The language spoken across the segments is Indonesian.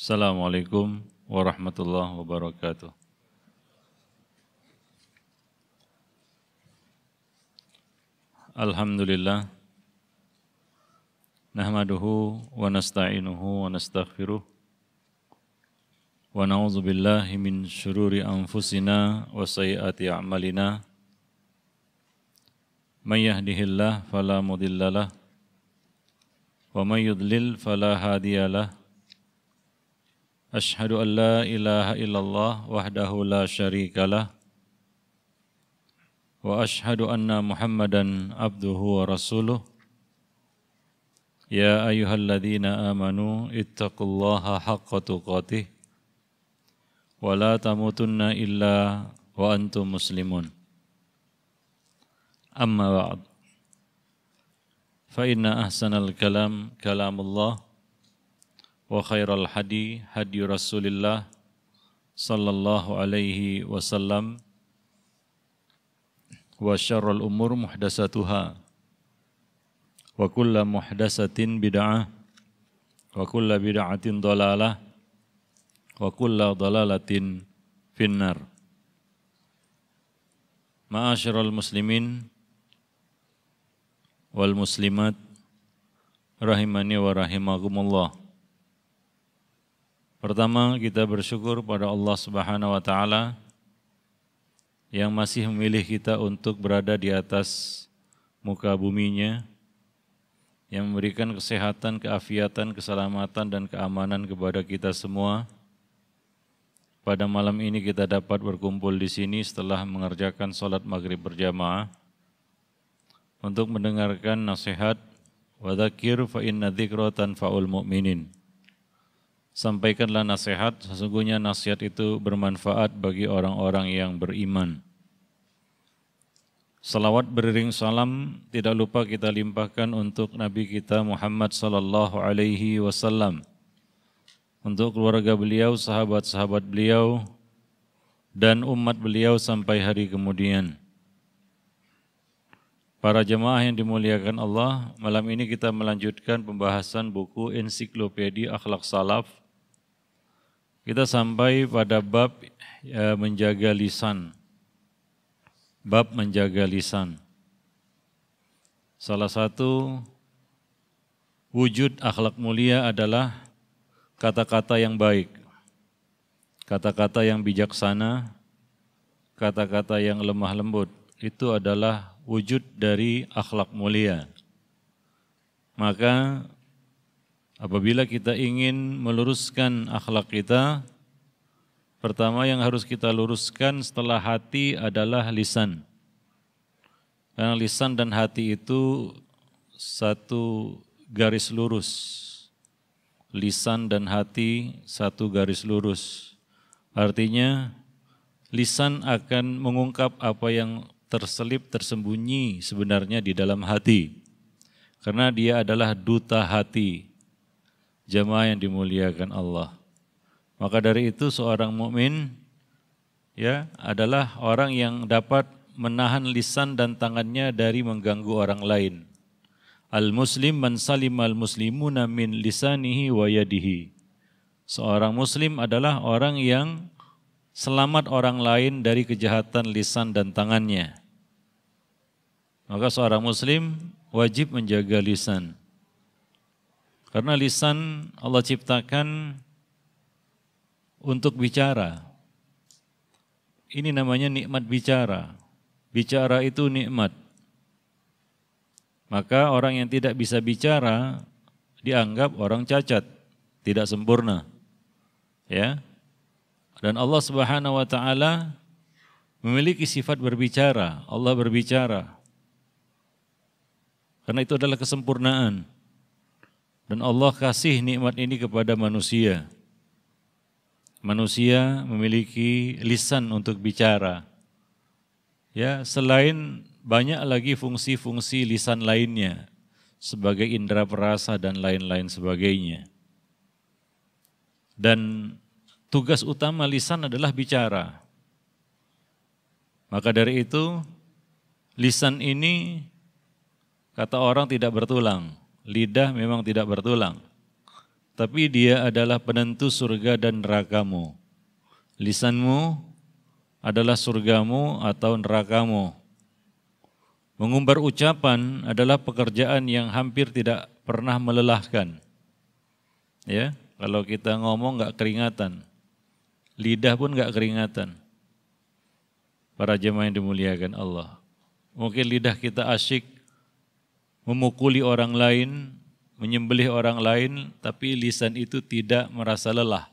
Assalamualaikum warahmatullahi wabarakatuh. Alhamdulillah nahmaduhu wa nasta'inuhu wa nastaghfiruh wa na'udzu min shururi anfusina wa sayyiati a'malina may yahdihillahu fala mudhillalah wa may yudlil fala hadiyalah أشهد أن لا إله إلا الله وحده لا شريك له وأشهد أن محمدا عبده ورسوله يا أيها الذين آمنوا اتقوا الله حق تقاته ولا تموتن إلا وأنتم مسلمون أما بعد فإن أحسن الكلام كلام الله وخير الحدي هدي رسول الله صلى الله عليه وسلم وشر الأمور محدثاتها وكل محدثة بدعة وكل بدعة ضلالة وكل ضلالة في النار معاشر المسلمين والمسلمات rahimani wa الله Pertama kita bersyukur pada Allah Subhanahu wa taala yang masih memilih kita untuk berada di atas muka buminya yang memberikan kesehatan, keafiatan, keselamatan dan keamanan kepada kita semua. Pada malam ini kita dapat berkumpul di sini setelah mengerjakan sholat maghrib berjamaah untuk mendengarkan nasihat wadakir fa inna dzikra faul mu'minin Sampaikanlah nasihat, sesungguhnya nasihat itu bermanfaat bagi orang-orang yang beriman. Salawat beriring salam tidak lupa kita limpahkan untuk Nabi kita Muhammad sallallahu alaihi wasallam. Untuk keluarga beliau, sahabat-sahabat beliau dan umat beliau sampai hari kemudian. Para jemaah yang dimuliakan Allah, malam ini kita melanjutkan pembahasan buku ensiklopedia akhlak salaf kita sampai pada bab e, menjaga lisan. Bab menjaga lisan. Salah satu wujud akhlak mulia adalah kata-kata yang baik, kata-kata yang bijaksana, kata-kata yang lemah lembut. Itu adalah wujud dari akhlak mulia. Maka Apabila kita ingin meluruskan akhlak kita, pertama yang harus kita luruskan setelah hati adalah lisan. Karena lisan dan hati itu satu garis lurus. Lisan dan hati satu garis lurus. Artinya lisan akan mengungkap apa yang terselip tersembunyi sebenarnya di dalam hati. Karena dia adalah duta hati jamaah yang dimuliakan Allah. Maka dari itu seorang mukmin ya adalah orang yang dapat menahan lisan dan tangannya dari mengganggu orang lain. Al-muslim man salimal muslimuna min lisanihi wa yadihi. Seorang muslim adalah orang yang selamat orang lain dari kejahatan lisan dan tangannya. Maka seorang muslim wajib menjaga lisan. Karena lisan Allah ciptakan untuk bicara. Ini namanya nikmat bicara. Bicara itu nikmat. Maka orang yang tidak bisa bicara dianggap orang cacat, tidak sempurna. Ya. Dan Allah Subhanahu wa taala memiliki sifat berbicara. Allah berbicara. Karena itu adalah kesempurnaan. Dan Allah kasih nikmat ini kepada manusia. Manusia memiliki lisan untuk bicara. Ya, selain banyak lagi fungsi-fungsi lisan lainnya sebagai indera perasa dan lain-lain sebagainya. Dan tugas utama lisan adalah bicara. Maka dari itu, lisan ini kata orang tidak bertulang lidah memang tidak bertulang. Tapi dia adalah penentu surga dan nerakamu. Lisanmu adalah surgamu atau nerakamu. Mengumbar ucapan adalah pekerjaan yang hampir tidak pernah melelahkan. Ya, kalau kita ngomong nggak keringatan, lidah pun nggak keringatan. Para jemaah yang dimuliakan Allah. Mungkin lidah kita asyik memukuli orang lain, menyembelih orang lain, tapi lisan itu tidak merasa lelah.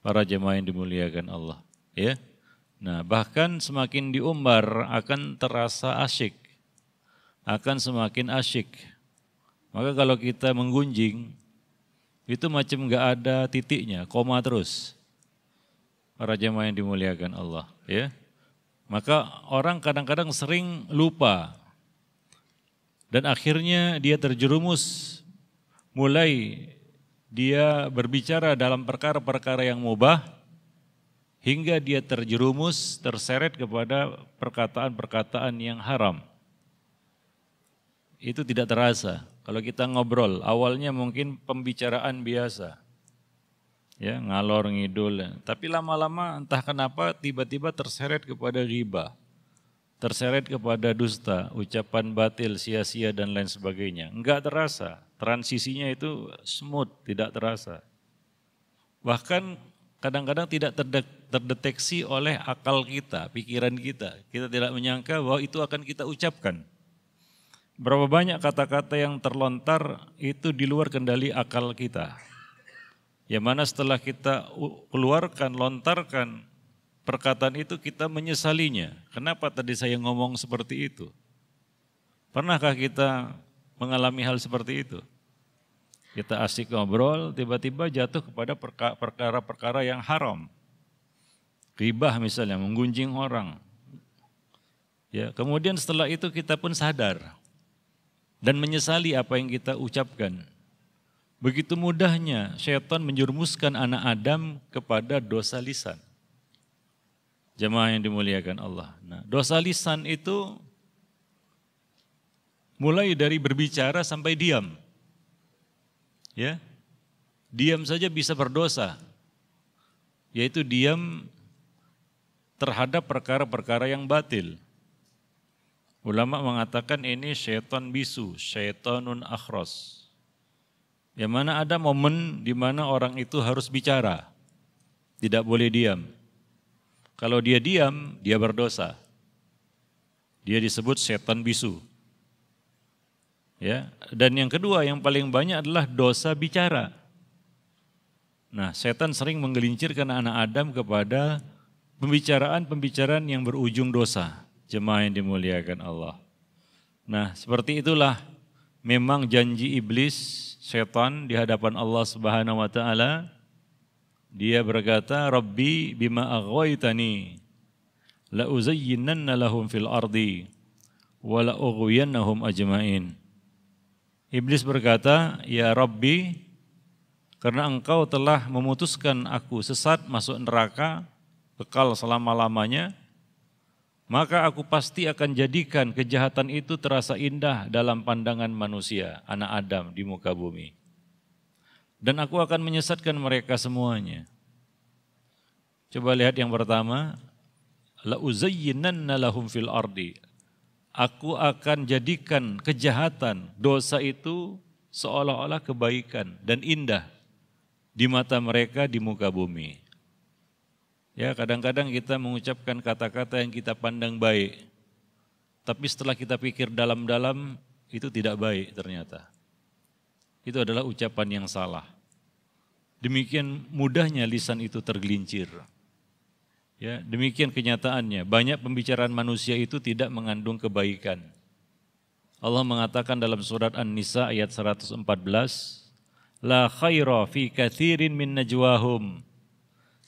Para jemaah yang dimuliakan Allah, ya. Nah, bahkan semakin diumbar akan terasa asyik. Akan semakin asyik. Maka kalau kita menggunjing, itu macam gak ada titiknya, koma terus. Para jemaah yang dimuliakan Allah, ya. Maka orang kadang-kadang sering lupa dan akhirnya dia terjerumus, mulai dia berbicara dalam perkara-perkara yang mubah, hingga dia terjerumus, terseret kepada perkataan-perkataan yang haram. Itu tidak terasa. Kalau kita ngobrol, awalnya mungkin pembicaraan biasa. Ya, ngalor ngidul. Tapi lama-lama entah kenapa tiba-tiba terseret kepada riba terseret kepada dusta, ucapan batil, sia-sia dan lain sebagainya. Enggak terasa, transisinya itu smooth, tidak terasa. Bahkan kadang-kadang tidak terdeteksi oleh akal kita, pikiran kita. Kita tidak menyangka bahwa itu akan kita ucapkan. Berapa banyak kata-kata yang terlontar itu di luar kendali akal kita. Yang mana setelah kita keluarkan, lontarkan, perkataan itu kita menyesalinya. Kenapa tadi saya ngomong seperti itu? Pernahkah kita mengalami hal seperti itu? Kita asik ngobrol, tiba-tiba jatuh kepada perkara-perkara yang haram. Ribah misalnya, menggunjing orang. Ya, kemudian setelah itu kita pun sadar dan menyesali apa yang kita ucapkan. Begitu mudahnya setan menjurmuskan anak Adam kepada dosa lisan. Jemaah yang dimuliakan Allah. Nah, dosa lisan itu mulai dari berbicara sampai diam. Ya. Diam saja bisa berdosa. Yaitu diam terhadap perkara-perkara yang batil. Ulama mengatakan ini syaitan bisu, syaitanun akhros. Yang mana ada momen di mana orang itu harus bicara. Tidak boleh diam. Kalau dia diam, dia berdosa. Dia disebut setan bisu. Ya, dan yang kedua yang paling banyak adalah dosa bicara. Nah, setan sering menggelincirkan anak Adam kepada pembicaraan-pembicaraan yang berujung dosa. Jemaah yang dimuliakan Allah. Nah, seperti itulah memang janji iblis setan di hadapan Allah Subhanahu wa taala dia berkata, Rabbi bima aghwaitani la uzayyinanna lahum fil ardi wa la ughwiyannahum ajmain. Iblis berkata, Ya Rabbi, karena engkau telah memutuskan aku sesat masuk neraka, bekal selama-lamanya, maka aku pasti akan jadikan kejahatan itu terasa indah dalam pandangan manusia, anak Adam di muka bumi. Dan aku akan menyesatkan mereka semuanya. Coba lihat yang pertama, la uzayyinanna lahum fil ardi. Aku akan jadikan kejahatan, dosa itu seolah-olah kebaikan dan indah di mata mereka di muka bumi. Ya, kadang-kadang kita mengucapkan kata-kata yang kita pandang baik. Tapi setelah kita pikir dalam-dalam itu tidak baik ternyata itu adalah ucapan yang salah. Demikian mudahnya lisan itu tergelincir. Ya, demikian kenyataannya. Banyak pembicaraan manusia itu tidak mengandung kebaikan. Allah mengatakan dalam surat An-Nisa ayat 114, "La khaira fi katsirin min najwahum."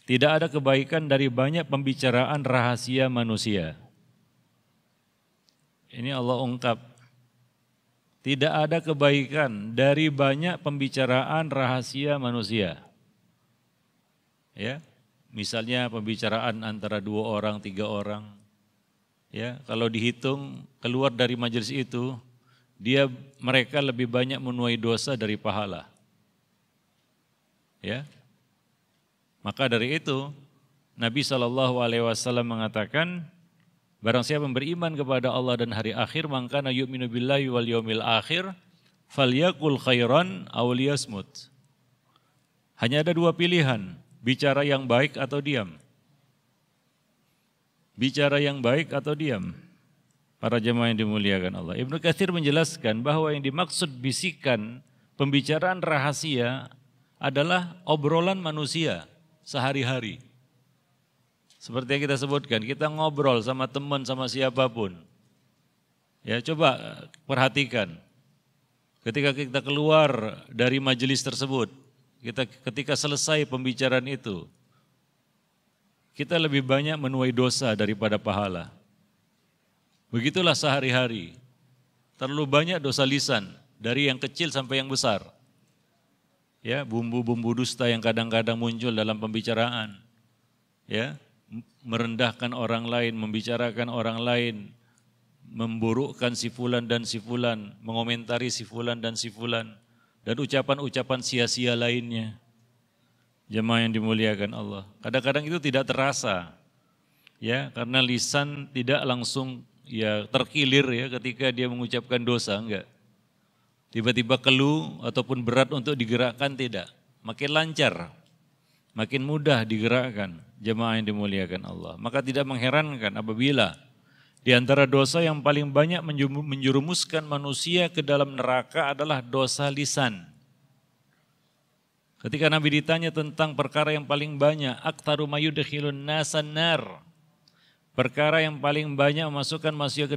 Tidak ada kebaikan dari banyak pembicaraan rahasia manusia. Ini Allah ungkap tidak ada kebaikan dari banyak pembicaraan rahasia manusia. Ya, misalnya pembicaraan antara dua orang, tiga orang. Ya, kalau dihitung keluar dari majelis itu, dia mereka lebih banyak menuai dosa dari pahala. Ya. Maka dari itu Nabi Shallallahu alaihi wasallam mengatakan Barang siapa beriman kepada Allah dan hari akhir, maka na yu'minu billahi wal yaumil akhir, falyakul khairan aw liyasmut. Hanya ada dua pilihan, bicara yang baik atau diam. Bicara yang baik atau diam. Para jemaah yang dimuliakan Allah. Ibnu Katsir menjelaskan bahwa yang dimaksud bisikan, pembicaraan rahasia adalah obrolan manusia sehari-hari. Seperti yang kita sebutkan, kita ngobrol sama teman, sama siapapun. Ya coba eh, perhatikan. Ketika kita keluar dari majelis tersebut, kita ketika selesai pembicaraan itu, kita lebih banyak menuai dosa daripada pahala. Begitulah sehari-hari. Terlalu banyak dosa lisan dari yang kecil sampai yang besar. Ya, bumbu-bumbu dusta yang kadang-kadang muncul dalam pembicaraan. Ya merendahkan orang lain, membicarakan orang lain, memburukkan si fulan dan si fulan, mengomentari si fulan dan si fulan, dan ucapan-ucapan sia-sia lainnya. Jemaah yang dimuliakan Allah. Kadang-kadang itu tidak terasa. Ya, karena lisan tidak langsung ya terkilir ya ketika dia mengucapkan dosa enggak. Tiba-tiba keluh ataupun berat untuk digerakkan tidak. Makin lancar makin mudah digerakkan jemaah yang dimuliakan Allah. Maka tidak mengherankan apabila di antara dosa yang paling banyak menjurumuskan manusia ke dalam neraka adalah dosa lisan. Ketika Nabi ditanya tentang perkara yang paling banyak, aktaru nasanar. Perkara yang paling banyak memasukkan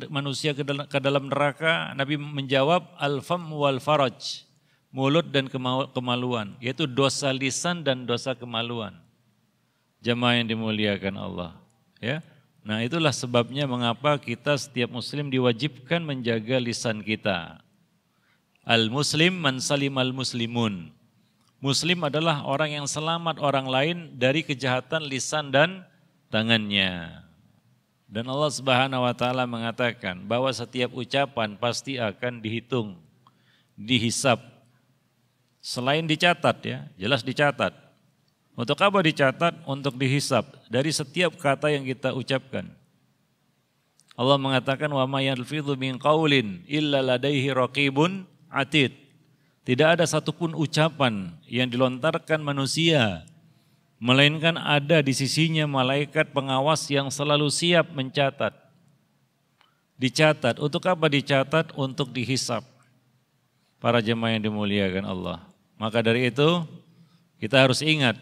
manusia ke, dalam, ke dalam neraka, Nabi menjawab al-fam wal faraj mulut dan kemaluan, yaitu dosa lisan dan dosa kemaluan. Jemaah yang dimuliakan Allah, ya. Nah, itulah sebabnya mengapa kita setiap muslim diwajibkan menjaga lisan kita. Al-muslim man salimal muslimun. Muslim adalah orang yang selamat orang lain dari kejahatan lisan dan tangannya. Dan Allah Subhanahu wa taala mengatakan bahwa setiap ucapan pasti akan dihitung, dihisap Selain dicatat ya, jelas dicatat. Untuk apa dicatat? Untuk dihisap dari setiap kata yang kita ucapkan. Allah mengatakan wa may yalfidhu min qaulin illa ladaihi raqibun atid. Tidak ada satupun ucapan yang dilontarkan manusia melainkan ada di sisinya malaikat pengawas yang selalu siap mencatat. Dicatat, untuk apa dicatat? Untuk dihisap. Para jemaah yang dimuliakan Allah. Maka dari itu kita harus ingat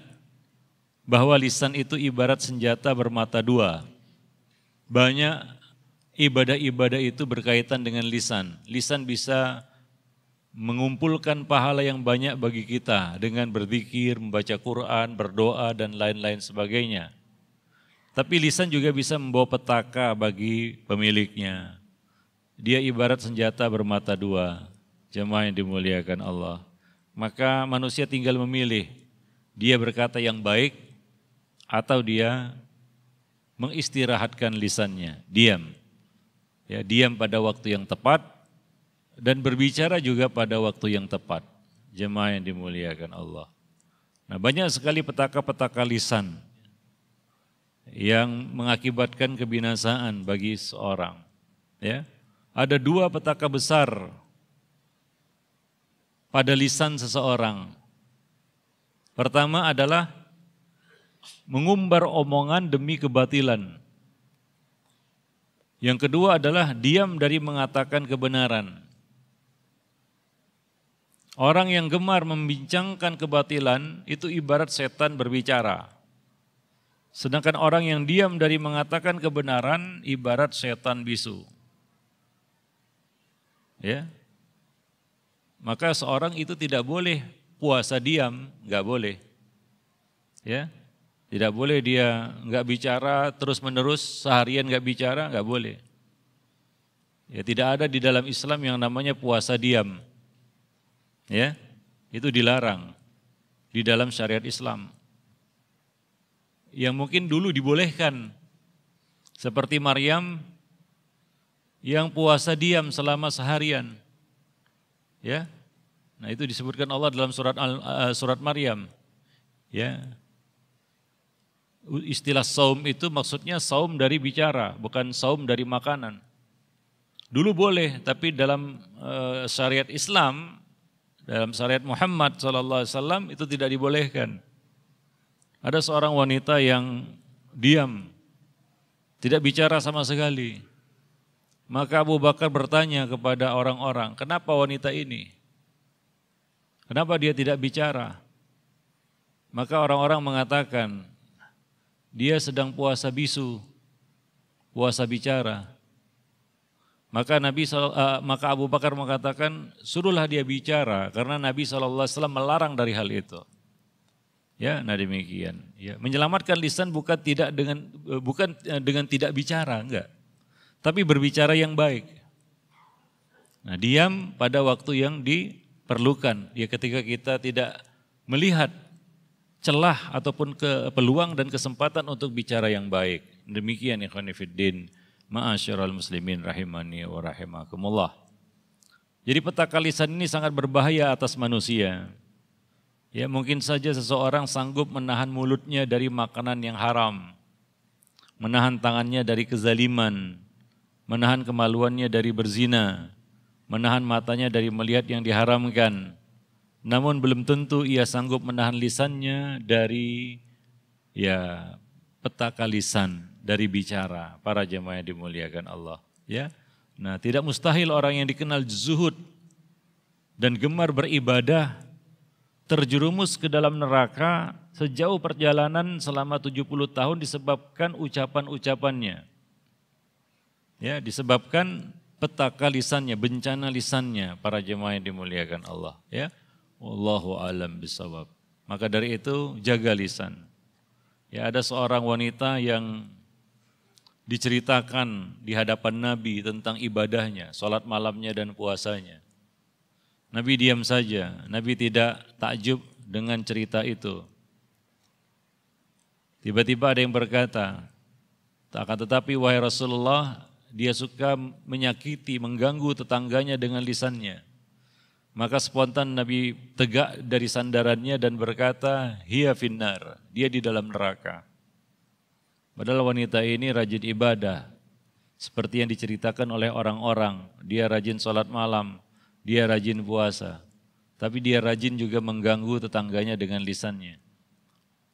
bahwa lisan itu ibarat senjata bermata dua. Banyak ibadah-ibadah itu berkaitan dengan lisan. Lisan bisa mengumpulkan pahala yang banyak bagi kita dengan berzikir, membaca Quran, berdoa dan lain-lain sebagainya. Tapi lisan juga bisa membawa petaka bagi pemiliknya. Dia ibarat senjata bermata dua. Jemaah yang dimuliakan Allah maka manusia tinggal memilih. Dia berkata yang baik atau dia mengistirahatkan lisannya, diam. Ya, diam pada waktu yang tepat dan berbicara juga pada waktu yang tepat. Jemaah yang dimuliakan Allah. Nah, banyak sekali petaka-petaka lisan yang mengakibatkan kebinasaan bagi seorang, ya. Ada dua petaka besar pada lisan seseorang. Pertama adalah mengumbar omongan demi kebatilan. Yang kedua adalah diam dari mengatakan kebenaran. Orang yang gemar membincangkan kebatilan itu ibarat setan berbicara. Sedangkan orang yang diam dari mengatakan kebenaran ibarat setan bisu. Ya, maka seorang itu tidak boleh puasa diam, nggak boleh. Ya, tidak boleh dia nggak bicara terus menerus seharian nggak bicara, nggak boleh. Ya, tidak ada di dalam Islam yang namanya puasa diam. Ya, itu dilarang di dalam syariat Islam. Yang mungkin dulu dibolehkan, seperti Maryam yang puasa diam selama seharian. Ya. Nah, itu disebutkan Allah dalam surat Al, eh, surat Maryam. Ya. Istilah saum itu maksudnya saum dari bicara, bukan saum dari makanan. Dulu boleh, tapi dalam eh, syariat Islam, dalam syariat Muhammad saw, itu tidak dibolehkan. Ada seorang wanita yang diam, tidak bicara sama sekali. Maka Abu Bakar bertanya kepada orang-orang, kenapa wanita ini? Kenapa dia tidak bicara? Maka orang-orang mengatakan, dia sedang puasa bisu, puasa bicara. Maka Nabi eh, maka Abu Bakar mengatakan suruhlah dia bicara karena Nabi saw melarang dari hal itu. Ya, nah demikian. Ya, menyelamatkan lisan bukan tidak dengan eh, bukan eh, dengan tidak bicara, enggak tapi berbicara yang baik. Nah, diam pada waktu yang diperlukan, ya ketika kita tidak melihat celah ataupun ke peluang dan kesempatan untuk bicara yang baik. Demikian ikhwan fillah, ma'asyiral muslimin rahimani wa rahimakumullah. Jadi petaka lisan ini sangat berbahaya atas manusia. Ya mungkin saja seseorang sanggup menahan mulutnya dari makanan yang haram. Menahan tangannya dari kezaliman menahan kemaluannya dari berzina, menahan matanya dari melihat yang diharamkan. Namun belum tentu ia sanggup menahan lisannya dari ya petaka lisan, dari bicara. Para jemaah yang dimuliakan Allah, ya. Nah, tidak mustahil orang yang dikenal zuhud dan gemar beribadah terjerumus ke dalam neraka sejauh perjalanan selama 70 tahun disebabkan ucapan-ucapannya. Ya, disebabkan petaka lisannya, bencana lisannya para jemaah yang dimuliakan Allah, ya. Wallahu alam bisawab. Maka dari itu jaga lisan. Ya, ada seorang wanita yang diceritakan di hadapan Nabi tentang ibadahnya, salat malamnya dan puasanya. Nabi diam saja, Nabi tidak takjub dengan cerita itu. Tiba-tiba ada yang berkata, tak akan tetapi wahai Rasulullah, dia suka menyakiti, mengganggu tetangganya dengan lisannya. Maka spontan Nabi tegak dari sandarannya dan berkata, Hia finnar, dia di dalam neraka. Padahal wanita ini rajin ibadah. Seperti yang diceritakan oleh orang-orang, dia rajin sholat malam, dia rajin puasa. Tapi dia rajin juga mengganggu tetangganya dengan lisannya.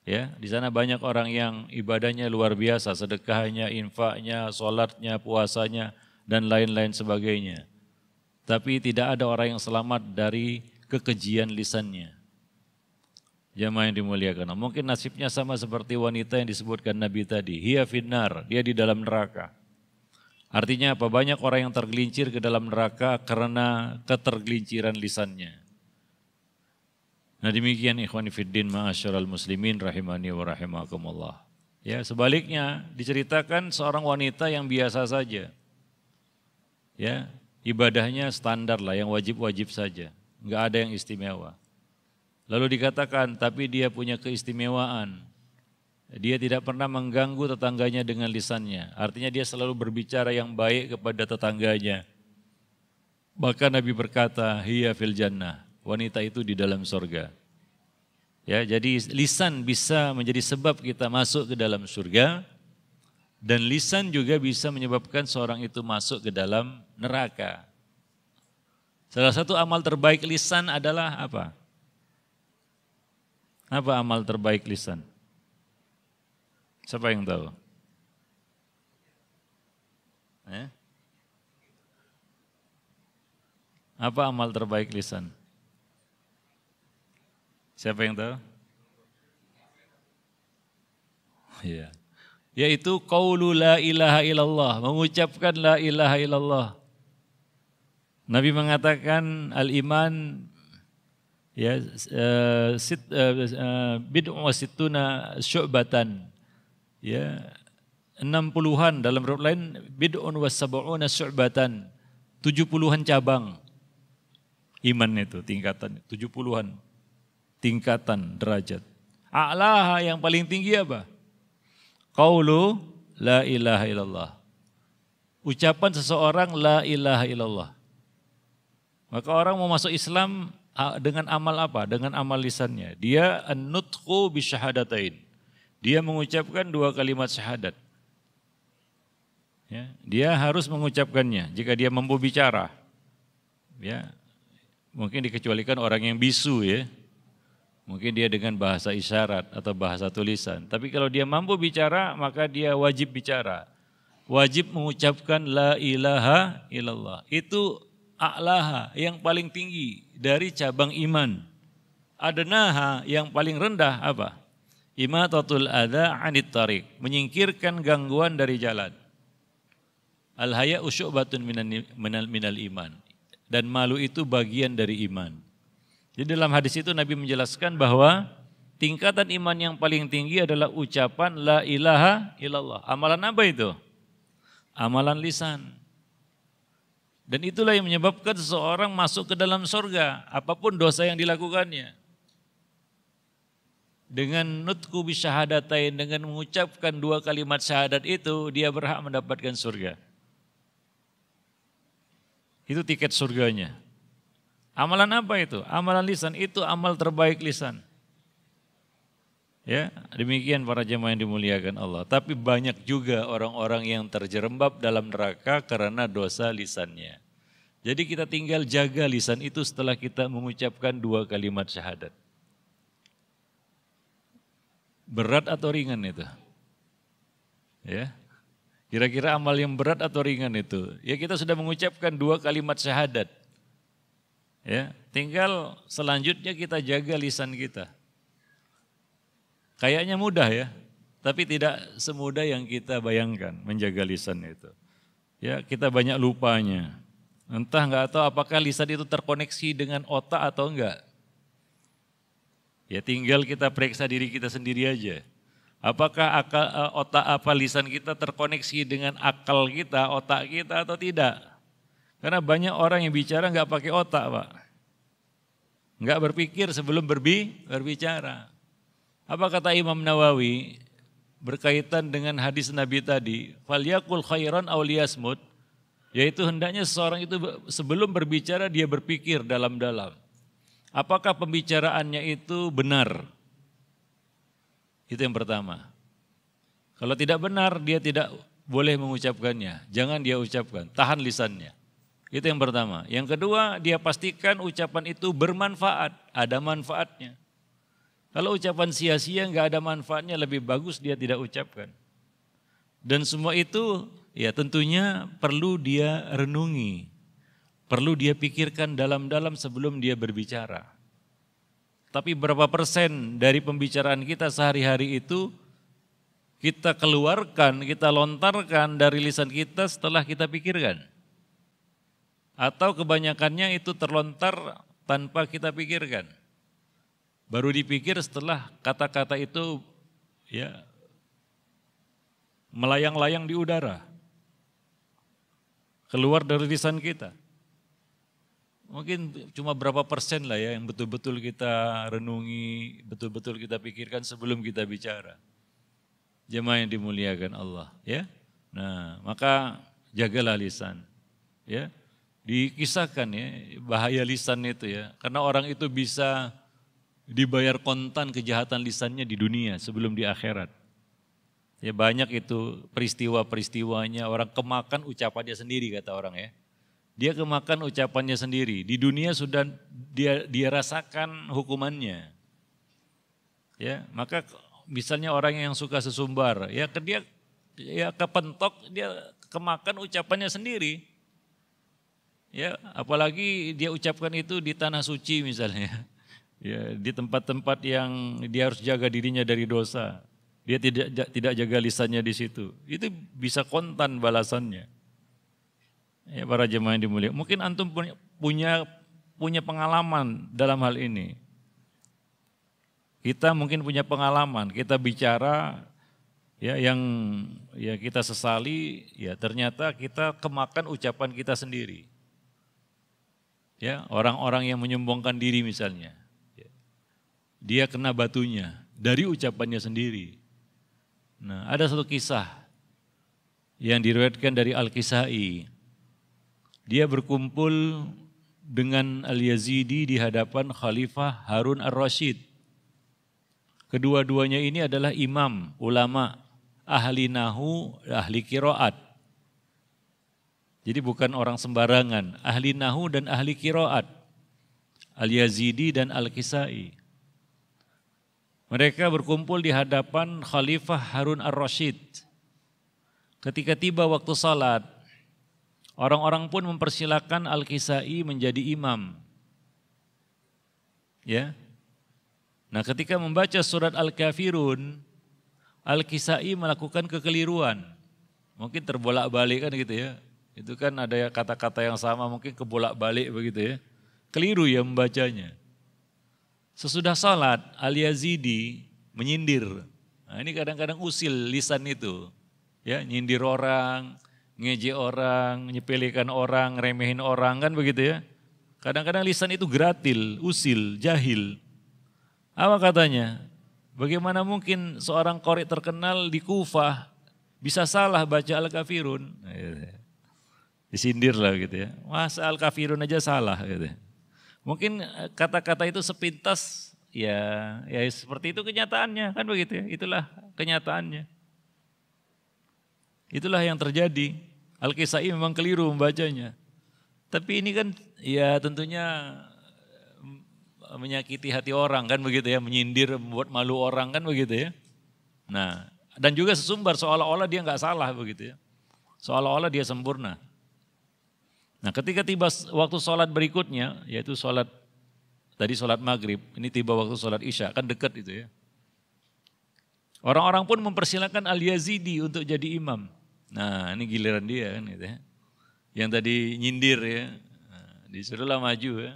Ya, di sana banyak orang yang ibadahnya luar biasa, sedekahnya, infaknya, solatnya, puasanya, dan lain-lain sebagainya. Tapi tidak ada orang yang selamat dari kekejian lisannya. Jamaah yang dimuliakan. Mungkin nasibnya sama seperti wanita yang disebutkan Nabi tadi. Hia finnar, dia di dalam neraka. Artinya apa? Banyak orang yang tergelincir ke dalam neraka karena ketergelinciran lisannya. Nah demikian ikhwan fiddin ma'asyiral muslimin rahimani wa rahimakumullah. Ya sebaliknya diceritakan seorang wanita yang biasa saja. Ya ibadahnya standar lah yang wajib-wajib saja. enggak ada yang istimewa. Lalu dikatakan tapi dia punya keistimewaan. Dia tidak pernah mengganggu tetangganya dengan lisannya. Artinya dia selalu berbicara yang baik kepada tetangganya. Bahkan Nabi berkata, "Hiya fil jannah." wanita itu di dalam surga, Ya, jadi lisan bisa menjadi sebab kita masuk ke dalam surga dan lisan juga bisa menyebabkan seorang itu masuk ke dalam neraka. Salah satu amal terbaik lisan adalah apa? Apa amal terbaik lisan? Siapa yang tahu? Eh? Apa amal terbaik lisan? Siapa yang tahu? Ya. Yaitu qaulu la ilaha illallah, mengucapkan la ilaha illallah. Nabi mengatakan al-iman ya uh, sit, uh, eh, uh, eh, bid'u situna syu'batan. Ya. 60-an dalam riwayat lain bid'un was sab'una syu'batan. 70-an cabang. Iman itu tingkatan tujuh puluhan tingkatan derajat. A'laha yang paling tinggi apa? Qawlu la ilaha illallah. Ucapan seseorang la ilaha illallah. Maka orang mau masuk Islam dengan amal apa? Dengan amal lisannya. Dia an nutku bisyahadatain. Dia mengucapkan dua kalimat syahadat. Ya, dia harus mengucapkannya jika dia mampu bicara. Ya, mungkin dikecualikan orang yang bisu ya, Mungkin dia dengan bahasa isyarat atau bahasa tulisan. Tapi kalau dia mampu bicara, maka dia wajib bicara. Wajib mengucapkan la ilaha illallah. Itu a'laha, yang paling tinggi dari cabang iman. Adnaha, yang paling rendah apa? Imatatul adha anit tarik. Menyingkirkan gangguan dari jalan. Al-haya usyubatun minal, minal iman. Dan malu itu bagian dari iman. Jadi dalam hadis itu Nabi menjelaskan bahwa tingkatan iman yang paling tinggi adalah ucapan la ilaha illallah. Amalan apa itu? Amalan lisan. Dan itulah yang menyebabkan seseorang masuk ke dalam surga, apapun dosa yang dilakukannya. Dengan nutku bisyahadatain, dengan mengucapkan dua kalimat syahadat itu, dia berhak mendapatkan surga. Itu tiket surganya. Amalan apa itu? Amalan lisan itu amal terbaik lisan. Ya, demikian para jemaah yang dimuliakan Allah. Tapi banyak juga orang-orang yang terjerembab dalam neraka karena dosa lisannya. Jadi kita tinggal jaga lisan itu setelah kita mengucapkan dua kalimat syahadat. Berat atau ringan itu? Ya. Kira-kira amal yang berat atau ringan itu? Ya kita sudah mengucapkan dua kalimat syahadat. Ya, tinggal selanjutnya kita jaga lisan kita. Kayaknya mudah ya, tapi tidak semudah yang kita bayangkan menjaga lisan itu. Ya, kita banyak lupanya. Entah nggak tahu apakah lisan itu terkoneksi dengan otak atau enggak. Ya tinggal kita periksa diri kita sendiri aja. Apakah akal, eh, otak apa lisan kita terkoneksi dengan akal kita, otak kita atau tidak? Karena banyak orang yang bicara nggak pakai otak, Pak. Nggak berpikir sebelum berbi berbicara. Apa kata Imam Nawawi berkaitan dengan hadis Nabi tadi? Falyakul khairan awliyasmud. Yaitu hendaknya seseorang itu sebelum berbicara dia berpikir dalam-dalam. Apakah pembicaraannya itu benar? Itu yang pertama. Kalau tidak benar dia tidak boleh mengucapkannya. Jangan dia ucapkan, tahan lisannya. Itu yang pertama. Yang kedua, dia pastikan ucapan itu bermanfaat, ada manfaatnya. Kalau ucapan sia-sia nggak ada manfaatnya, lebih bagus dia tidak ucapkan. Dan semua itu ya tentunya perlu dia renungi, perlu dia pikirkan dalam-dalam sebelum dia berbicara. Tapi berapa persen dari pembicaraan kita sehari-hari itu kita keluarkan, kita lontarkan dari lisan kita setelah kita pikirkan. Atau kebanyakannya itu terlontar tanpa kita pikirkan. Baru dipikir setelah kata-kata itu ya melayang-layang di udara. Keluar dari lisan kita. Mungkin cuma berapa persen lah ya yang betul-betul kita renungi, betul-betul kita pikirkan sebelum kita bicara. Jemaah yang dimuliakan Allah, ya. Nah, maka jagalah lisan, ya. Dikisahkan ya, bahaya lisan itu ya. Karena orang itu bisa dibayar kontan kejahatan lisannya di dunia sebelum di akhirat. Ya banyak itu peristiwa-peristiwanya orang kemakan ucapannya sendiri kata orang ya. Dia kemakan ucapannya sendiri. Di dunia sudah dia dia rasakan hukumannya. Ya, maka misalnya orang yang suka sesumbar, ya dia ya kepentok dia kemakan ucapannya sendiri. Ya, apalagi dia ucapkan itu di tanah suci misalnya. Ya, di tempat-tempat yang dia harus jaga dirinya dari dosa. Dia tidak tidak jaga lisannya di situ. Itu bisa kontan balasannya. Ya, para jemaah yang dimuliakan. Mungkin antum punya punya punya pengalaman dalam hal ini. Kita mungkin punya pengalaman, kita bicara ya yang ya kita sesali, ya ternyata kita kemakan ucapan kita sendiri ya orang-orang yang menyombongkan diri misalnya. Ya. Dia kena batunya dari ucapannya sendiri. Nah, ada satu kisah yang diriwayatkan dari Al-Kisai. Dia berkumpul dengan Al-Yazidi di hadapan Khalifah Harun Ar-Rashid. Kedua-duanya ini adalah imam, ulama, ahli nahu, ahli kiroat. Jadi bukan orang sembarangan, ahli nahu dan ahli kiroat, al-Yazidi dan al-Kisai. Mereka berkumpul di hadapan Khalifah Harun ar-Rashid. Ketika tiba waktu salat, orang-orang pun mempersilahkan al-Kisai menjadi imam. Ya. Nah, ketika membaca surat Al-Kafirun, Al-Kisai melakukan kekeliruan. Mungkin terbolak-balik kan gitu ya. Itu kan ada kata-kata yang sama mungkin kebolak-balik begitu ya. Keliru ya membacanya. Sesudah salat Ali yazidi menyindir. Nah, ini kadang-kadang usil lisan itu. Ya, nyindir orang, ngeje orang, nyepelekan orang, remehin orang kan begitu ya. Kadang-kadang lisan itu gratil, usil, jahil. Apa katanya? Bagaimana mungkin seorang korek terkenal di Kufah bisa salah baca Al-Kafirun? Nah, iya, iya disindir lah gitu ya. Masa al kafirun aja salah gitu. Mungkin eh, kata-kata itu sepintas ya ya seperti itu kenyataannya kan begitu ya. Itulah kenyataannya. Itulah yang terjadi. Al-Kisai memang keliru membacanya. Tapi ini kan ya tentunya eh, menyakiti hati orang kan begitu ya, menyindir, membuat malu orang kan begitu ya. Nah, dan juga sesumbar seolah-olah dia nggak salah begitu ya. Seolah-olah dia sempurna. Nah ketika tiba waktu sholat berikutnya, yaitu sholat, tadi sholat maghrib, ini tiba waktu sholat isya, kan dekat itu ya. Orang-orang pun mempersilahkan Al-Yazidi untuk jadi imam. Nah ini giliran dia kan gitu ya. Yang tadi nyindir ya, nah, disuruhlah maju ya.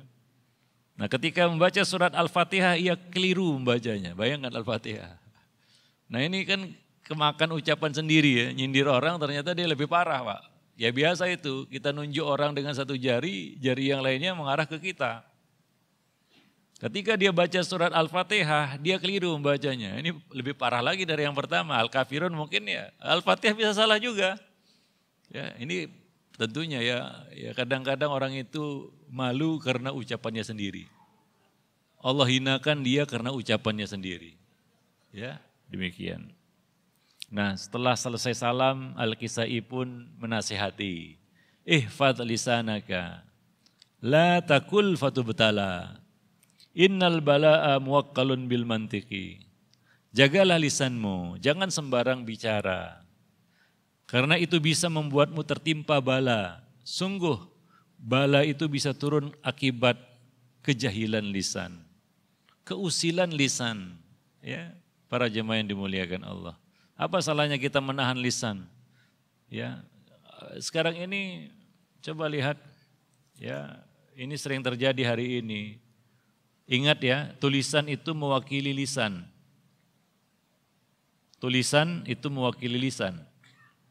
Nah ketika membaca surat Al-Fatihah ia keliru membacanya. Bayangkan kan Al-Fatihah. Nah ini kan kemakan ucapan sendiri ya. Nyindir orang ternyata dia lebih parah pak. Ya biasa itu, kita nunjuk orang dengan satu jari, jari yang lainnya mengarah ke kita. Ketika dia baca surat Al-Fatihah, dia keliru membacanya. Ini lebih parah lagi dari yang pertama. Al-Kafirun mungkin ya, Al-Fatihah bisa salah juga. Ya, ini tentunya ya, ya kadang-kadang orang itu malu karena ucapannya sendiri. Allah hinakan dia karena ucapannya sendiri. Ya, demikian. Nah setelah selesai salam Al-Kisai pun menasihati. Ihfad lisanaka. La takul fatu fatubtala. Innal bala'a muwakkalun bil mantiki. Jagalah lisanmu, jangan sembarang bicara. Karena itu bisa membuatmu tertimpa bala. Sungguh, bala itu bisa turun akibat kejahilan lisan. Keusilan lisan. Ya, para jemaah yang dimuliakan Allah. Apa salahnya kita menahan lisan? Ya, sekarang ini coba lihat ya, ini sering terjadi hari ini. Ingat ya, tulisan itu mewakili lisan. Tulisan itu mewakili lisan.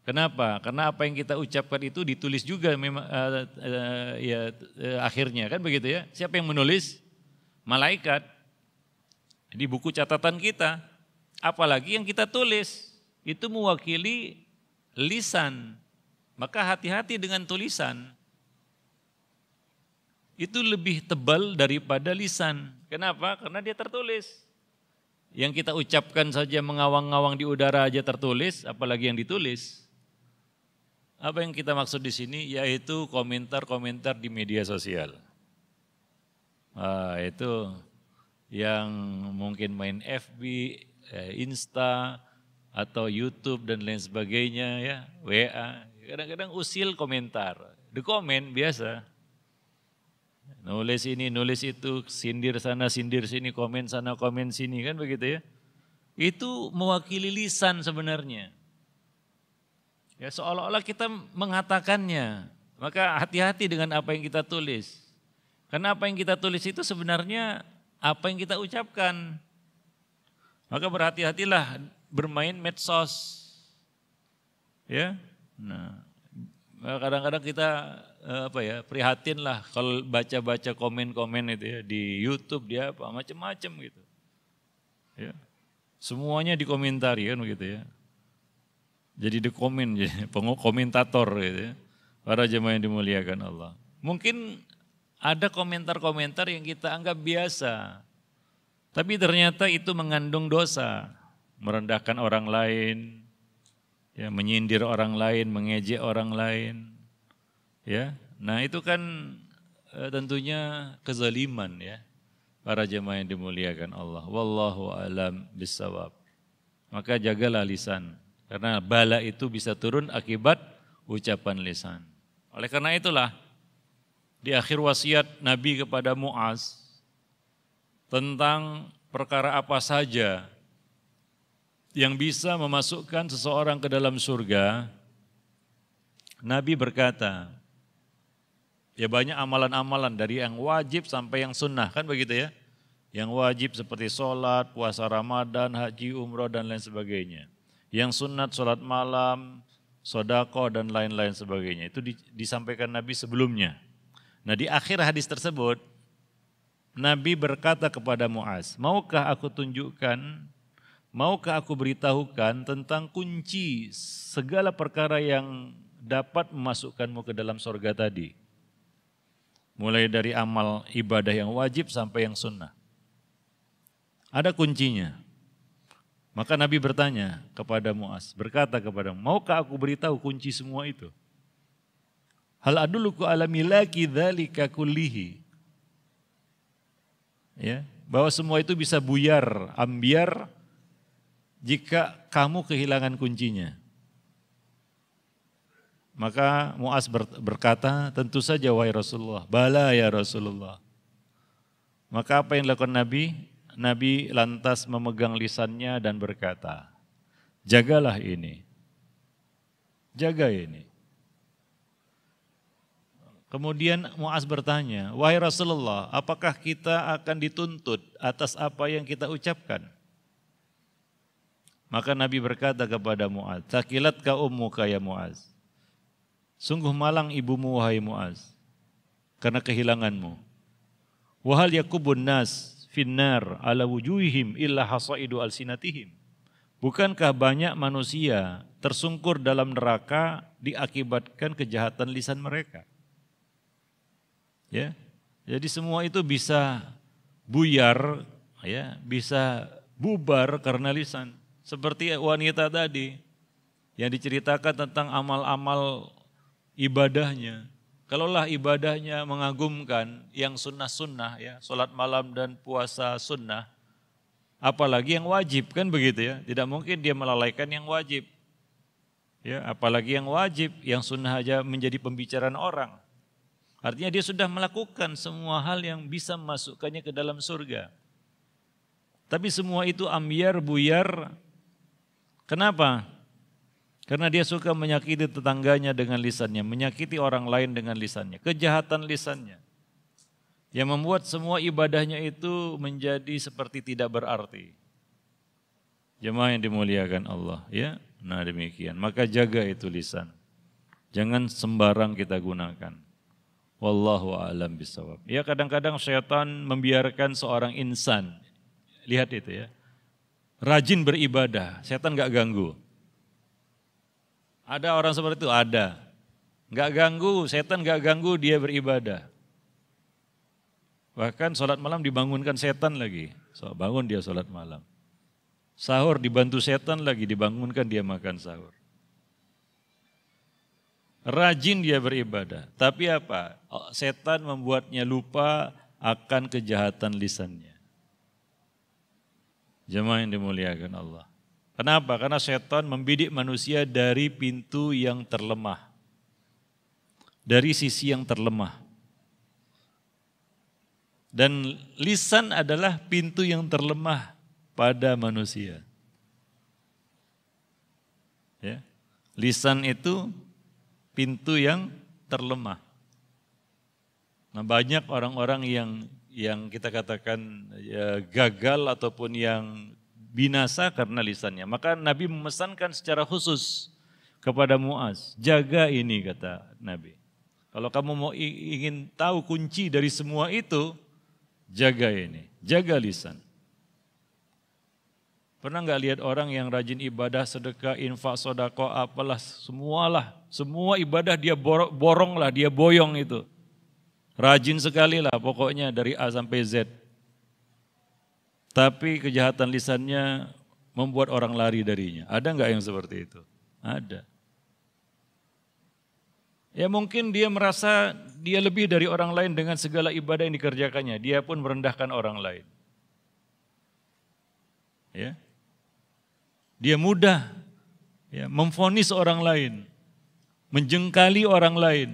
Kenapa? Karena apa yang kita ucapkan itu ditulis juga memang uh, uh, ya uh, akhirnya kan begitu ya. Siapa yang menulis? Malaikat. Di buku catatan kita apalagi yang kita tulis itu mewakili lisan. Maka hati-hati dengan tulisan. Itu lebih tebal daripada lisan. Kenapa? Karena dia tertulis. Yang kita ucapkan saja mengawang-awang di udara aja tertulis, apalagi yang ditulis. Apa yang kita maksud di sini yaitu komentar-komentar di media sosial. Nah, itu yang mungkin main FB, eh, Insta, atau YouTube dan lain sebagainya ya, WA. Kadang-kadang usil komentar, di komen biasa. Nulis ini, nulis itu, sindir sana, sindir sini, komen sana, komen sini kan begitu ya. Itu mewakili lisan sebenarnya. Ya seolah-olah kita mengatakannya. Maka hati-hati dengan apa yang kita tulis. Karena apa yang kita tulis itu sebenarnya apa yang kita ucapkan. Maka berhati-hatilah bermain medsos. Ya. Nah, kadang-kadang kita eh, apa ya, prihatin lah kalau baca-baca komen-komen itu ya di YouTube dia apa macam-macam gitu. Ya. Semuanya dikomentari kan begitu ya. Jadi komen jadi komentator gitu ya. Para jemaah yang dimuliakan Allah. Mungkin ada komentar-komentar yang kita anggap biasa. Tapi ternyata itu mengandung dosa merendahkan orang lain, ya menyindir orang lain, mengejek orang lain. Ya. Nah, itu kan e, tentunya kezaliman ya. Para jemaah yang dimuliakan Allah. Wallahu alam bisawab. Maka jagalah lisan karena bala itu bisa turun akibat ucapan lisan. Oleh karena itulah di akhir wasiat Nabi kepada Muaz tentang perkara apa saja yang bisa memasukkan seseorang ke dalam surga, Nabi berkata, ya banyak amalan-amalan dari yang wajib sampai yang sunnah, kan begitu ya. Yang wajib seperti sholat, puasa Ramadan, haji, umroh, dan lain sebagainya. Yang sunat, sholat malam, sodako, dan lain-lain sebagainya. Itu disampaikan Nabi sebelumnya. Nah di akhir hadis tersebut, Nabi berkata kepada Muaz, maukah aku tunjukkan Maukah aku beritahukan tentang kunci segala perkara yang dapat memasukkanmu ke dalam sorga tadi? Mulai dari amal ibadah yang wajib sampai yang sunnah. Ada kuncinya. Maka Nabi bertanya kepada Muas, berkata kepada maukah aku beritahu kunci semua itu? Hal aduluku alami laki dhalika kullihi. Ya, bahwa semua itu bisa buyar, ambiar jika kamu kehilangan kuncinya. Maka Muas berkata, tentu saja wahai Rasulullah, bala ya Rasulullah. Maka apa yang dilakukan Nabi? Nabi lantas memegang lisannya dan berkata, jagalah ini, jaga ini. Kemudian Muas bertanya, "Wahai Rasulullah, apakah kita akan dituntut atas apa yang kita ucapkan?" Maka Nabi berkata kepada Muaz, "Sakilat ka ummu ya Muaz." Sungguh malang ibumu wahai Muaz karena kehilanganmu. Wahal yakubun nas finnar ala wujuhihim illa hasaidu alsinatihim. Bukankah banyak manusia tersungkur dalam neraka diakibatkan kejahatan lisan mereka? Ya. Jadi semua itu bisa buyar ya, bisa bubar karena lisan. Seperti wanita tadi yang diceritakan tentang amal-amal ibadahnya. Kalaulah ibadahnya mengagumkan yang sunnah-sunnah ya, sholat malam dan puasa sunnah, apalagi yang wajib kan begitu ya. Tidak mungkin dia melalaikan yang wajib. Ya, apalagi yang wajib, yang sunnah aja menjadi pembicaraan orang. Artinya dia sudah melakukan semua hal yang bisa memasukkannya ke dalam surga. Tapi semua itu ambiar buyar Kenapa? Karena dia suka menyakiti tetangganya dengan lisannya, menyakiti orang lain dengan lisannya, kejahatan lisannya. Yang membuat semua ibadahnya itu menjadi seperti tidak berarti. Jemaah yang dimuliakan Allah, ya. Nah, demikian. Maka jaga itu lisan. Jangan sembarang kita gunakan. Wallahu alam bisawab. Ya kadang-kadang syaitan membiarkan seorang insan. Lihat itu ya Rajin beribadah, setan gak ganggu. Ada orang seperti itu? Ada. Gak ganggu, setan gak ganggu, dia beribadah. Bahkan sholat malam dibangunkan setan lagi. So, bangun dia sholat malam. Sahur dibantu setan lagi, dibangunkan dia makan sahur. Rajin dia beribadah. Tapi apa? Oh, setan membuatnya lupa akan kejahatan lisannya. Jemaah yang dimuliakan Allah. Kenapa? Karena setan membidik manusia dari pintu yang terlemah. Dari sisi yang terlemah. Dan lisan adalah pintu yang terlemah pada manusia. Ya. Lisan itu pintu yang terlemah. Nah, banyak orang-orang yang yang kita katakan ya, gagal ataupun yang binasa karena lisannya. Maka Nabi memesankan secara khusus kepada Muaz, jaga ini kata Nabi. Kalau kamu mau ingin tahu kunci dari semua itu, jaga ini, jaga lisan. Pernah nggak lihat orang yang rajin ibadah, sedekah, infak, sodako, apalah, semualah, semua ibadah dia borong, lah, dia boyong itu. Rajin sekali lah pokoknya dari A sampai Z. Tapi kejahatan lisannya membuat orang lari darinya. Ada nggak yang seperti itu? Ada. Ya mungkin dia merasa dia lebih dari orang lain dengan segala ibadah yang dikerjakannya. Dia pun merendahkan orang lain. Ya. Dia mudah ya, memfonis orang lain, menjengkali orang lain.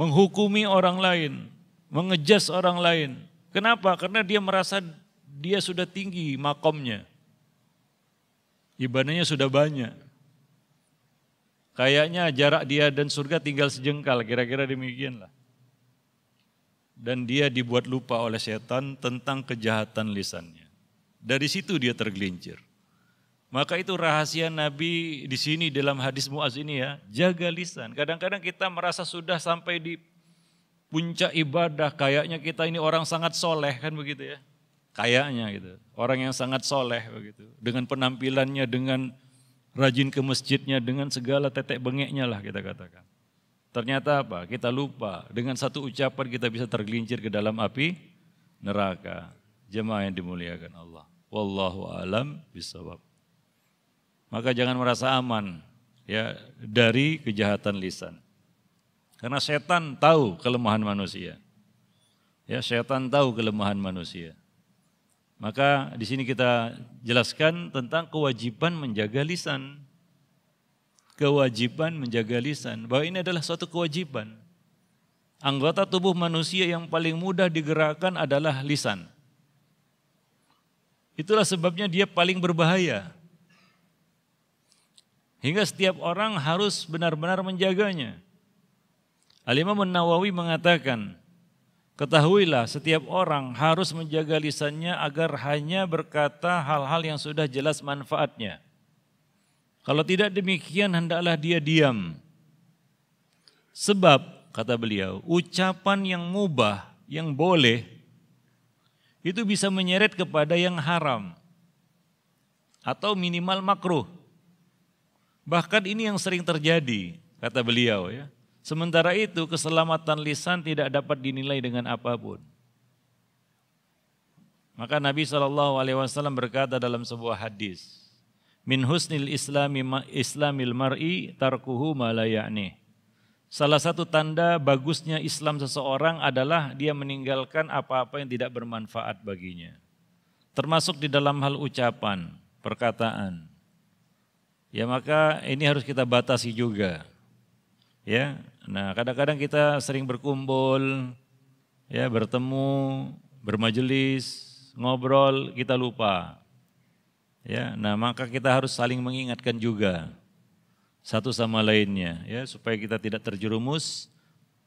menghukumi orang lain, mengejas orang lain. Kenapa? Karena dia merasa dia sudah tinggi makomnya. Ibadahnya sudah banyak. Kayaknya jarak dia dan surga tinggal sejengkal, kira-kira demikianlah. Dan dia dibuat lupa oleh setan tentang kejahatan lisannya. Dari situ dia tergelincir. Maka itu rahasia Nabi di sini dalam hadis Muaz ini ya, jaga lisan. Kadang-kadang kita merasa sudah sampai di puncak ibadah, kayaknya kita ini orang sangat soleh kan begitu ya. Kayaknya gitu, orang yang sangat soleh begitu. Dengan penampilannya, dengan rajin ke masjidnya, dengan segala tetek bengeknya lah kita katakan. Ternyata apa? Kita lupa. Dengan satu ucapan kita bisa tergelincir ke dalam api neraka. Jemaah yang dimuliakan Allah. Wallahu alam bisawab maka jangan merasa aman ya dari kejahatan lisan. Karena setan tahu kelemahan manusia. Ya, setan tahu kelemahan manusia. Maka di sini kita jelaskan tentang kewajiban menjaga lisan. Kewajiban menjaga lisan, bahwa ini adalah suatu kewajiban. Anggota tubuh manusia yang paling mudah digerakkan adalah lisan. Itulah sebabnya dia paling berbahaya. Hingga setiap orang harus benar-benar menjaganya. Alimah imam mengatakan, Ketahuilah setiap orang harus menjaga lisannya agar hanya berkata hal-hal yang sudah jelas manfaatnya. Kalau tidak demikian hendaklah dia diam. Sebab kata beliau, ucapan yang mubah, yang boleh itu bisa menyeret kepada yang haram atau minimal makruh. Bahkan ini yang sering terjadi, kata beliau ya. Sementara itu keselamatan lisan tidak dapat dinilai dengan apapun. Maka Nabi Shallallahu Alaihi Wasallam berkata dalam sebuah hadis, min husnil islami islamil mar'i tarkuhu ma Salah satu tanda bagusnya Islam seseorang adalah dia meninggalkan apa-apa yang tidak bermanfaat baginya. Termasuk di dalam hal ucapan, perkataan ya maka ini harus kita batasi juga. Ya. Nah, kadang-kadang kita sering berkumpul, ya, bertemu, bermajelis, ngobrol, kita lupa. Ya, nah maka kita harus saling mengingatkan juga satu sama lainnya, ya, supaya kita tidak terjerumus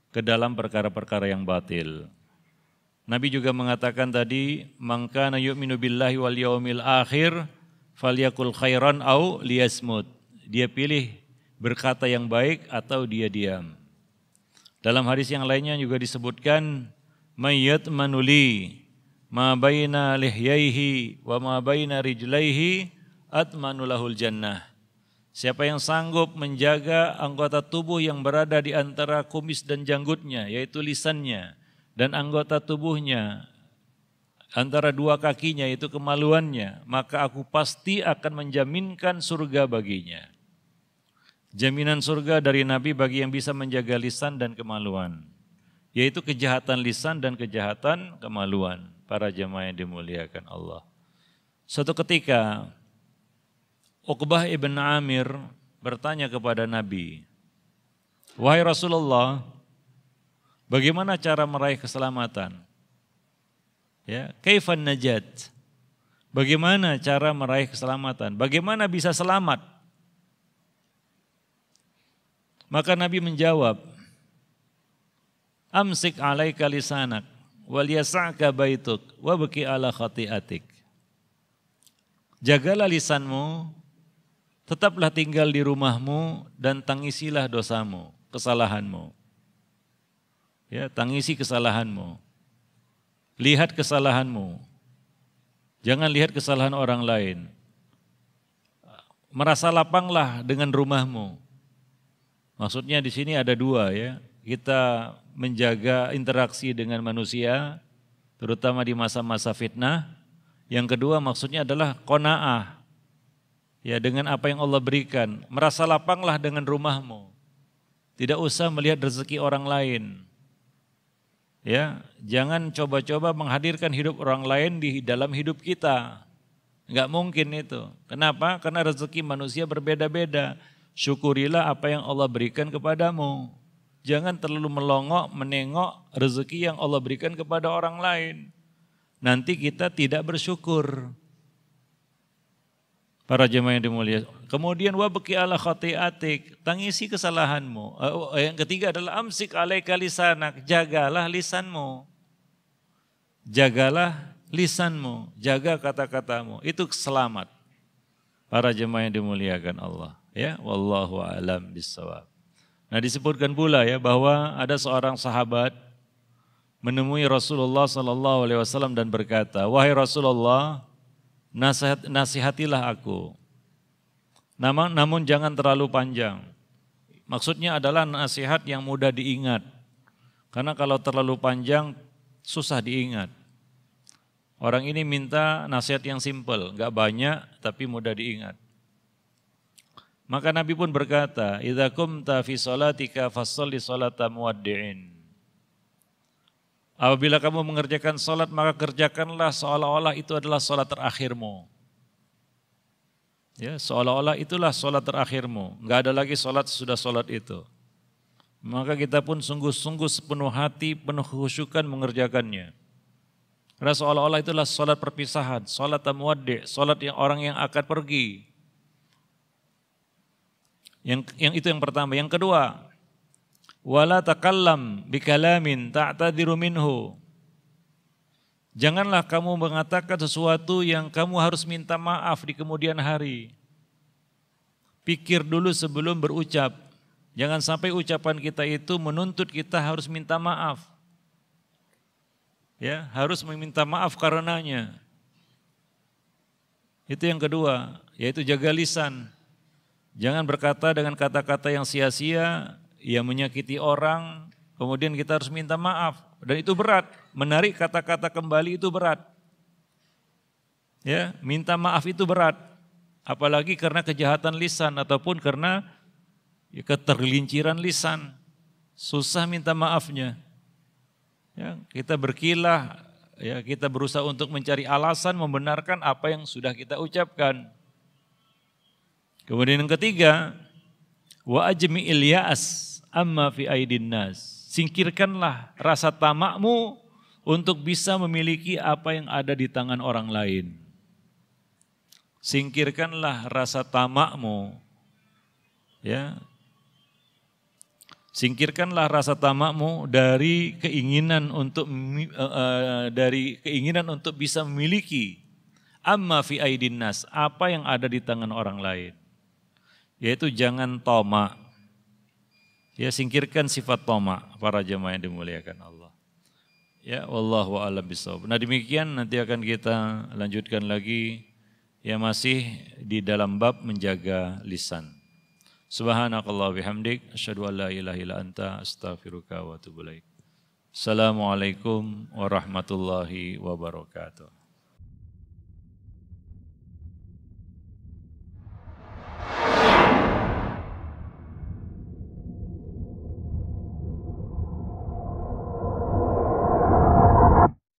ke dalam perkara-perkara yang batil. Nabi juga mengatakan tadi, "Mangkana yu'minu billahi wal yaumil akhir" Faliyakul khairan au liyasmud. Dia pilih berkata yang baik atau dia diam. Dalam hadis yang lainnya juga disebutkan mayyat manuli ma baina lihyaihi wa ma baina rijlaihi atmanu lahul jannah. Siapa yang sanggup menjaga anggota tubuh yang berada di antara kumis dan janggutnya, yaitu lisannya, dan anggota tubuhnya, antara dua kakinya itu kemaluannya, maka aku pasti akan menjaminkan surga baginya. Jaminan surga dari Nabi bagi yang bisa menjaga lisan dan kemaluan, yaitu kejahatan lisan dan kejahatan kemaluan. Para jemaah yang dimuliakan Allah. Suatu ketika Uqbah ibn Amir bertanya kepada Nabi, "Wahai Rasulullah, bagaimana cara meraih keselamatan?" Ya, kaifan najat? Bagaimana cara meraih keselamatan? Bagaimana bisa selamat? Maka Nabi menjawab, Amsik alaika lisanak, wal yas'aka baituk, wabki ala khati'atik. Jagalah lisanmu, tetaplah tinggal di rumahmu dan tangisilah dosamu, kesalahanmu. Ya, tangisi kesalahanmu. Lihat kesalahanmu. Jangan lihat kesalahan orang lain. Merasa lapanglah dengan rumahmu. Maksudnya di sini ada dua ya. Kita menjaga interaksi dengan manusia, terutama di masa-masa fitnah. Yang kedua maksudnya adalah kona'ah. Ya dengan apa yang Allah berikan. Merasa lapanglah dengan rumahmu. Tidak usah melihat rezeki orang lain. Ya, jangan coba-coba menghadirkan hidup orang lain di dalam hidup kita. Enggak mungkin itu. Kenapa? Karena rezeki manusia berbeda-beda. Syukurilah apa yang Allah berikan kepadamu. Jangan terlalu melongok menengok rezeki yang Allah berikan kepada orang lain. Nanti kita tidak bersyukur. Para jemaah yang dimuliakan Kemudian wabki ala khati'atik, tangisi kesalahanmu. Eh, oh, yang ketiga adalah amsik alaika lisanak, jagalah lisanmu. Jagalah lisanmu, jaga kata-katamu. Itu selamat. Para jemaah yang dimuliakan Allah, ya. Wallahu alam bisawab. Nah, disebutkan pula ya bahwa ada seorang sahabat menemui Rasulullah sallallahu alaihi wasallam dan berkata, "Wahai Rasulullah, nasihat, nasihatilah aku." Namun, namun jangan terlalu panjang. Maksudnya adalah nasihat yang mudah diingat. Karena kalau terlalu panjang susah diingat. Orang ini minta nasihat yang simpel, nggak banyak tapi mudah diingat. Maka Nabi pun berkata, "Idza qumta fi salatika salata muwaddi'in." Apabila kamu mengerjakan salat, maka kerjakanlah seolah-olah itu adalah salat terakhirmu. Ya, seolah-olah itulah sholat terakhirmu. Nggak ada lagi sholat sudah sholat itu. Maka kita pun sungguh-sungguh sepenuh hati, penuh khusyukan mengerjakannya. Karena seolah-olah itulah sholat perpisahan, sholat tamuaddi, sholat yang orang yang akan pergi. Yang, yang itu yang pertama. Yang kedua, wala takallam bikalamin ta'tadiru minhu. Janganlah kamu mengatakan sesuatu yang kamu harus minta maaf di kemudian hari. Pikir dulu sebelum berucap. Jangan sampai ucapan kita itu menuntut kita harus minta maaf. Ya, harus meminta maaf karenanya. Itu yang kedua, yaitu jaga lisan. Jangan berkata dengan kata-kata yang sia-sia, yang menyakiti orang, kemudian kita harus minta maaf dan itu berat menarik kata-kata kembali itu berat. Ya, minta maaf itu berat. Apalagi karena kejahatan lisan ataupun karena ya, ketergelinciran lisan. Susah minta maafnya. Ya, kita berkilah, ya, kita berusaha untuk mencari alasan membenarkan apa yang sudah kita ucapkan. Kemudian yang ketiga, wa ajmi amma fi aidin nas. Singkirkanlah rasa tamakmu untuk bisa memiliki apa yang ada di tangan orang lain. Singkirkanlah rasa tamakmu. Ya. Singkirkanlah rasa tamakmu dari keinginan untuk uh, dari keinginan untuk bisa memiliki amma fi aidin nas, apa yang ada di tangan orang lain. Yaitu jangan tamak. Ya singkirkan sifat tamak para jemaah yang dimuliakan Allah. Ya, wallahu a'lam bishawab. Nah, demikian nanti akan kita lanjutkan lagi yang masih di dalam bab menjaga lisan. Subhanakallah bihamdik, asyhadu an la ilaha illa anta, astaghfiruka wa atubu ilaik. Assalamualaikum warahmatullahi wabarakatuh.